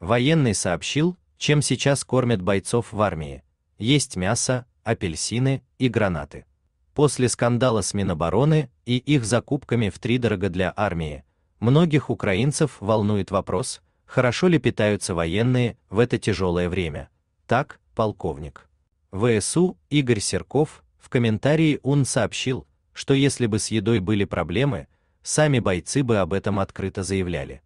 Военный сообщил, чем сейчас кормят бойцов в армии. Есть мясо, апельсины и гранаты. После скандала с Минобороны и их закупками в втридорого для армии, многих украинцев волнует вопрос, хорошо ли питаются военные в это тяжелое время. Так, полковник. ВСУ Игорь Серков в комментарии он сообщил, что если бы с едой были проблемы, сами бойцы бы об этом открыто заявляли.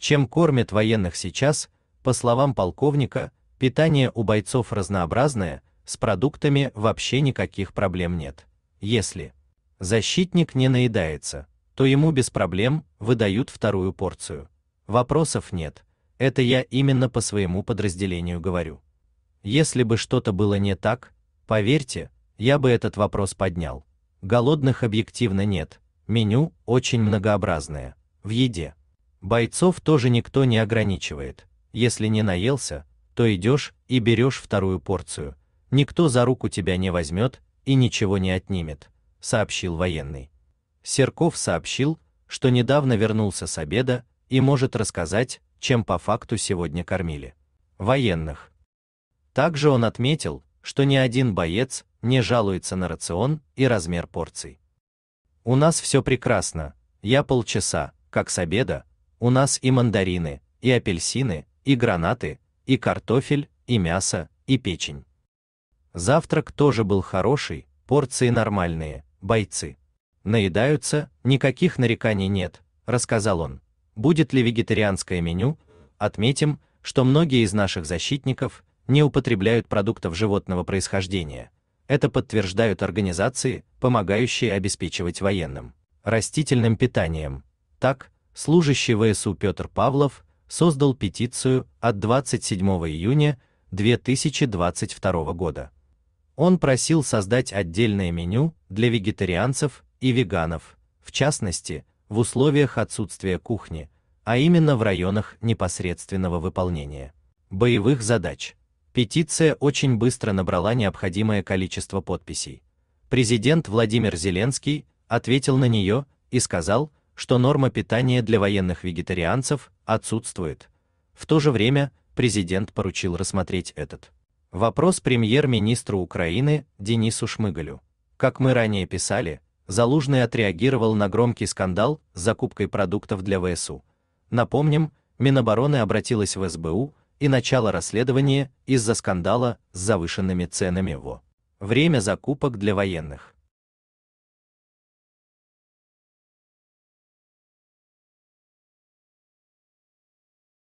Чем кормят военных сейчас? По словам полковника, питание у бойцов разнообразное, с продуктами вообще никаких проблем нет. Если защитник не наедается, то ему без проблем выдают вторую порцию. Вопросов нет. Это я именно по своему подразделению говорю. Если бы что-то было не так, поверьте, я бы этот вопрос поднял. Голодных объективно нет. Меню очень многообразное в еде. Бойцов тоже никто не ограничивает. Если не наелся, то идешь и берешь вторую порцию. Никто за руку тебя не возьмет и ничего не отнимет, сообщил военный. Серков сообщил, что недавно вернулся с обеда и может рассказать, чем по факту сегодня кормили военных. Также он отметил, что ни один боец не жалуется на рацион и размер порций. У нас все прекрасно. Я полчаса, как с обеда, у нас и мандарины, и апельсины, и гранаты, и картофель, и мясо, и печень. Завтрак тоже был хороший, порции нормальные, бойцы. Наедаются, никаких нареканий нет, рассказал он. Будет ли вегетарианское меню? Отметим, что многие из наших защитников не употребляют продуктов животного происхождения. Это подтверждают организации, помогающие обеспечивать военным растительным питанием. Так, служащий ВСУ Петр Павлов создал петицию от 27 июня 2022 года. Он просил создать отдельное меню для вегетарианцев и веганов, в частности, в условиях отсутствия кухни, а именно в районах непосредственного выполнения боевых задач. Петиция очень быстро набрала необходимое количество подписей. Президент Владимир Зеленский ответил на нее и сказал, что норма питания для военных вегетарианцев отсутствует. В то же время президент поручил рассмотреть этот вопрос премьер-министру Украины Денису Шмыгалю. Как мы ранее писали, Залужный отреагировал на громкий скандал с закупкой продуктов для ВСУ. Напомним, Минобороны обратилась в СБУ и начало расследования из-за скандала с завышенными ценами во время закупок для военных.